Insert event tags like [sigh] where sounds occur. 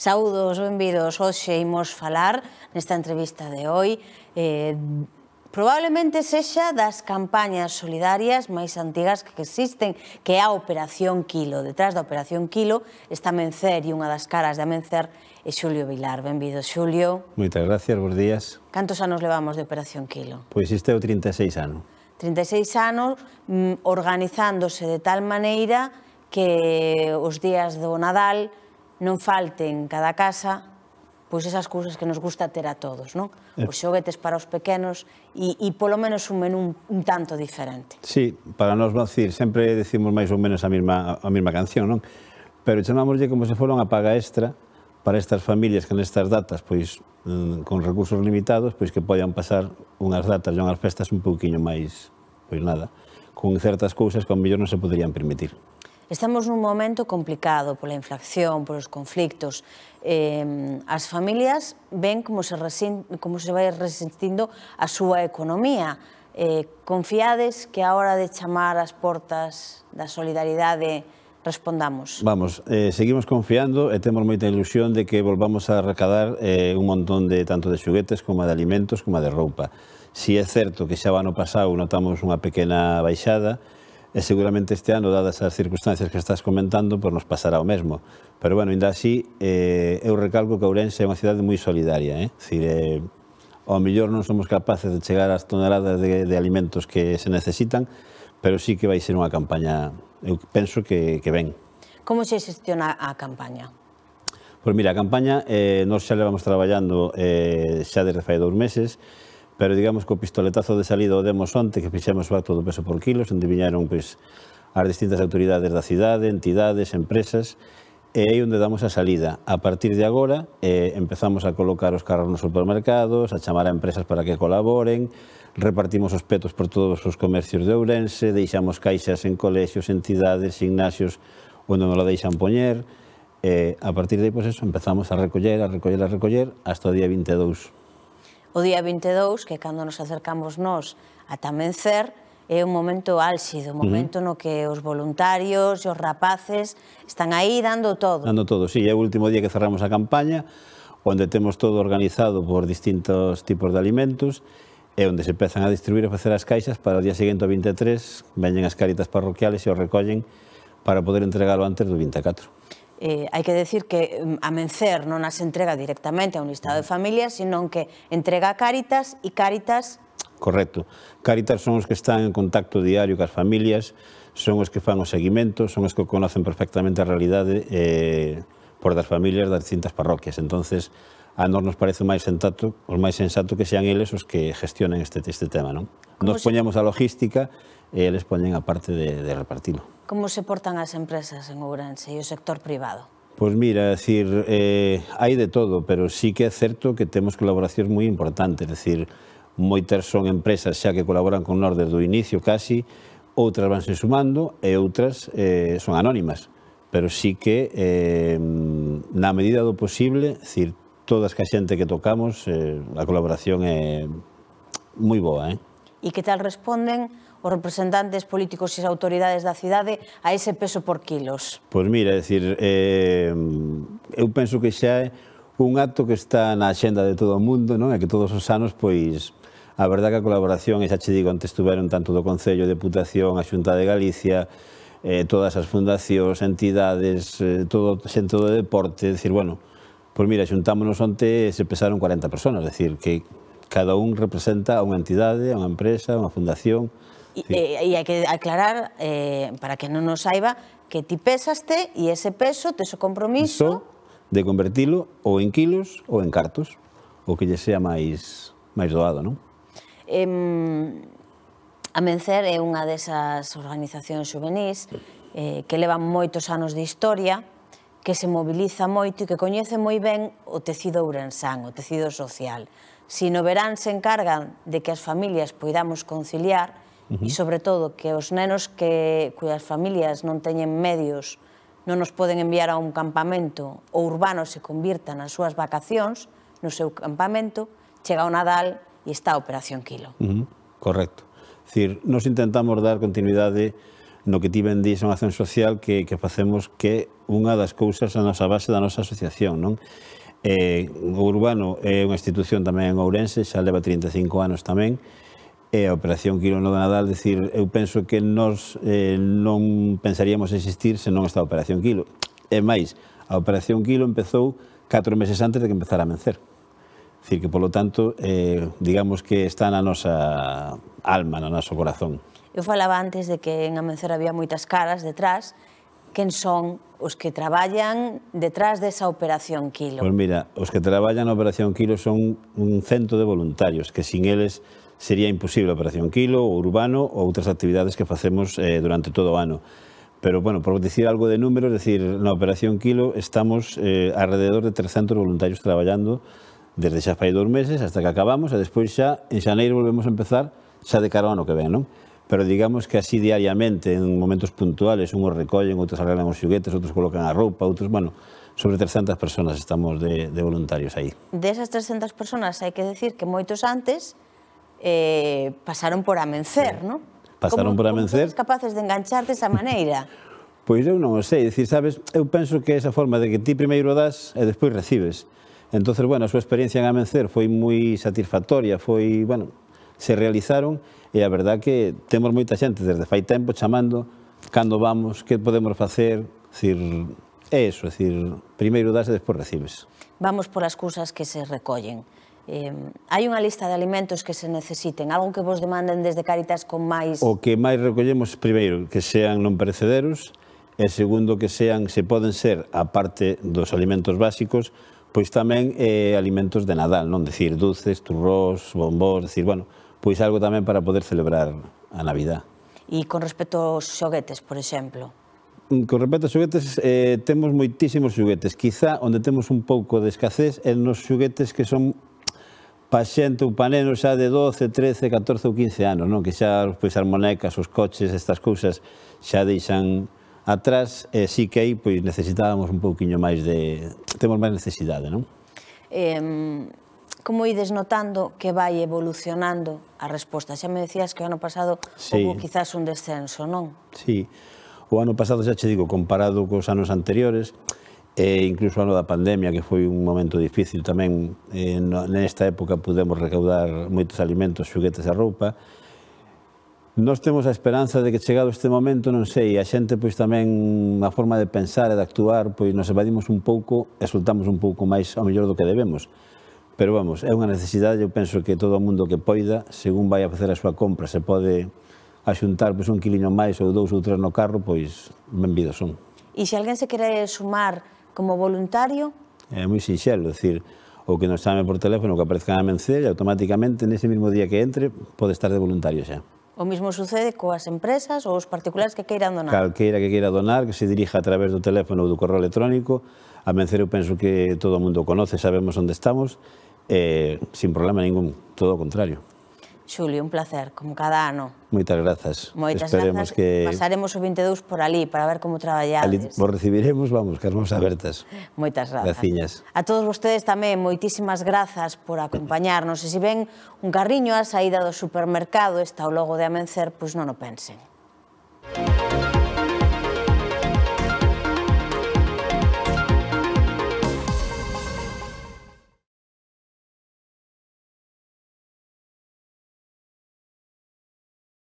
Saudos, benvidos, hoxe imos falar nesta entrevista de hoi. eh, probablemente sexa das campañas solidarias máis antigas que existen, que é a Operación Kilo. Detrás da Operación Kilo está Mencer e unha das caras da Mencer é Xulio Vilar. Benvido, Xulio. Moitas gracias, bons días. Cantos anos levamos de Operación Kilo? Pois este é o 36 ano. 36 anos mm, organizándose de tal maneira que os días do Nadal non falte en cada casa pois esas cousas que nos gusta ter a todos, non? Eh. Os xoguetes para os pequenos e, e polo menos un menú un tanto diferente. Sí, para nos decir, sempre decimos máis ou menos a mesma, a mesma canción, non? Pero chamámoslle como se fora unha paga extra para estas familias que nestas datas, pois, mm, con recursos limitados, pois que poidan pasar unhas datas e unhas festas un pouquiño máis, pois nada, con certas cousas que ao mellor non se poderían permitir. Estamos nun momento complicado pola inflación, polos conflictos. Eh, as familias ven como se, resin, como se vai resistindo a súa economía. Eh, confiades que a hora de chamar as portas da solidaridade respondamos. Vamos, eh, seguimos confiando e temos moita ilusión de que volvamos a recadar eh, un montón de tanto de xuguetes como de alimentos como de roupa. Si é certo que xa o ano pasado notamos unha pequena baixada, e seguramente este ano, dadas as circunstancias que estás comentando, pois nos pasará o mesmo. Pero, bueno, ainda así, eh, eu recalco que Ourense é unha cidade moi solidaria, eh? Cire, eh, ao mellor non somos capaces de chegar ás toneladas de, de alimentos que se necesitan, pero sí que vai ser unha campaña, eu penso que, que ben. Como se xestiona a campaña? Pois mira, a campaña eh, nos xa levamos traballando eh, xa desde fai dous meses, pero digamos que o pistoletazo de salida o demos onte que fixemos o acto do peso por kilos, onde viñeron pois, as distintas autoridades da cidade, entidades, empresas, e aí onde damos a salida. A partir de agora eh, empezamos a colocar os carros nos supermercados, a chamar a empresas para que colaboren, repartimos os petos por todos os comercios de Ourense, deixamos caixas en colexios, entidades, gimnasios onde nos la deixan poñer, e eh, a partir de aí, pois pues eso, empezamos a recoller, a recoller, a recoller, hasta o día 22. O día 22, que cando nos acercamos nós a mencer, é un momento álxido, un momento uh -huh. no que os voluntarios e os rapaces están aí dando todo. Dando todo, sí, é o último día que cerramos a campaña, onde temos todo organizado por distintos tipos de alimentos, é onde se empezan a distribuir e facer as caixas para o día seguinte, o 23, veñen as caritas parroquiales e o recollen para poder entregalo antes do 24. Eh, hai que decir que mm, a Mencer non as entrega directamente a un listado de familias, senón que entrega a Cáritas e Cáritas... Correcto. Cáritas son os que están en contacto diario cas familias, son os que fan o seguimento, son os que conocen perfectamente a realidade eh, por das familias das distintas parroquias. Entonces, a nós nos parece máis sensato, os máis sensato que sean eles os que gestionen este, este tema. Non? Nos poñamos poñemos a logística e eles poñen a parte de, de repartilo. Como se portan as empresas en Ourense e o sector privado? Pois mira, decir, eh, hai de todo, pero sí que é certo que temos colaboracións moi importantes, decir, moitas son empresas xa que colaboran con nós desde o inicio casi, outras vanse sumando e outras eh, son anónimas. Pero sí que, eh, na medida do posible, decir, todas que a xente que tocamos, eh, a colaboración é moi boa, eh? e que tal responden os representantes políticos e as autoridades da cidade a ese peso por kilos? Pois mira, é dicir, eh, eu penso que xa é un acto que está na xenda de todo o mundo, non? É que todos os anos, pois, a verdade que a colaboración, e xa che digo, antes estuveron tanto do Concello, Deputación, a Xunta de Galicia, eh, todas as fundacións, entidades, eh, todo xente do deporte, decir, bueno, pois mira, xuntámonos onte e se pesaron 40 personas, decir, que cada un representa a unha entidade, a unha empresa, a unha fundación. E, sí. e, eh, e hai que aclarar, eh, para que non nos saiba, que ti pesaste e ese peso, tes o compromiso... Iso de convertilo ou en kilos ou en cartos, o que lle sea máis, máis doado, non? Em, a Mencer é unha desas organizacións juvenis eh, que levan moitos anos de historia, que se mobiliza moito e que coñece moi ben o tecido ourensán, o tecido social. Si no verán se encargan de que as familias poidamos conciliar uh -huh. e, sobre todo, que os nenos que, cuyas familias non teñen medios non nos poden enviar a un campamento ou urbano se convirtan as súas vacacións no seu campamento, chega o Nadal e está a Operación Kilo. Uh -huh. Correcto. Cir, nos intentamos dar continuidade no que ti vendís unha acción social que, que facemos que unha das cousas a nosa base da nosa asociación, non? Eh, o Urbano é unha institución tamén en Ourense, xa leva 35 anos tamén, e a Operación Quirono de Nadal, decir, eu penso que nós eh, non pensaríamos existir se non esta Operación Quilo. E máis, a Operación Quilo empezou 4 meses antes de que empezara a mencer. Decir, que, polo tanto, eh, digamos que está na nosa alma, no noso corazón. Eu falaba antes de que en Amencer había moitas caras detrás, quen son os que traballan detrás desa Operación Kilo? Pois mira, os que traballan na Operación Kilo son un cento de voluntarios que sin eles sería imposible a Operación Kilo, o Urbano ou outras actividades que facemos eh, durante todo o ano. Pero, bueno, por decir algo de números, decir, na Operación Kilo estamos eh, alrededor de 300 voluntarios traballando desde xa fai dous meses hasta que acabamos e despois xa en xaneiro volvemos a empezar xa de cara ao ano que ven, non? pero digamos que así diariamente, en momentos puntuales, unos recollen, outros arreglan os xuguetes, outros colocan a roupa, outros, bueno, sobre 300 personas estamos de, de voluntarios aí. Desas esas 300 personas hai que decir que moitos antes eh, pasaron por amencer, sí. non? Pasaron por amencer. Como capaces de enganchar desa [laughs] maneira? pois eu non o sei, dicir, sabes, eu penso que esa forma de que ti primeiro das e despois recibes. Entonces, bueno, a súa experiencia en Amencer foi moi satisfactoria, foi, bueno, se realizaron e a verdad que temos moita xente desde fai tempo chamando cando vamos, que podemos facer, decir, é iso, decir, primeiro das e despois recibes. Vamos polas cousas que se recollen. Eh, hai unha lista de alimentos que se necesiten, algo que vos demanden desde Caritas con máis... O que máis recollemos, primeiro, que sean non perecederos, e segundo, que sean, se poden ser, a parte dos alimentos básicos, pois tamén eh, alimentos de Nadal, non decir dulces, turrós, bombós, decir, bueno, pois algo tamén para poder celebrar a Navidad. E con respecto aos xoguetes, por exemplo? Mm, con respecto aos xoguetes, eh, temos moitísimos xoguetes. Quizá onde temos un pouco de escasez é nos xoguetes que son pa xente ou pa neno xa de 12, 13, 14 ou 15 anos, non? que xa pois, as monecas, os coches, estas cousas xa deixan atrás, e eh, sí que aí pois, necesitábamos un pouquiño máis de... temos máis necesidade, non? Eh, como ides notando que vai evolucionando a resposta? Xa me decías que o ano pasado sí. houve quizás un descenso, non? Sí, o ano pasado xa che digo, comparado cos anos anteriores, e incluso o ano da pandemia, que foi un momento difícil tamén, eh, nesta época pudemos recaudar moitos alimentos, xuguetes e roupa, Nos temos a esperanza de que chegado este momento, non sei, a xente pois tamén a forma de pensar e de actuar, pois nos evadimos un pouco e soltamos un pouco máis ao mellor do que debemos. Pero vamos, é unha necesidade, eu penso que todo o mundo que poida, según vai a facer a súa compra, se pode axuntar pois, un quiliño máis ou dous ou tres no carro, pois benvidos son. E se alguén se quere sumar como voluntario? É moi sinxelo, decir, ou que nos chame por teléfono, que aparezca na mencella, automáticamente, nese mesmo día que entre, pode estar de voluntario xa. O mismo sucede coas empresas ou os particulares que queiran donar? Calqueira que queira donar, que se dirija a través do teléfono ou do correo electrónico, a eu penso que todo o mundo conoce, sabemos onde estamos, eh, sin problema ningún, todo o contrario. Xulio, un placer, como cada ano. Moitas grazas. Moitas Esperemos grazas. Que... Pasaremos o 22 por ali para ver como traballades. Ali vos recibiremos, vamos, que as mãos abertas. Moitas grazas. Graciñas. A todos vostedes tamén, moitísimas grazas por acompañarnos. E se ven un carriño á saída do supermercado, está o logo de Amencer, pois non o pensen.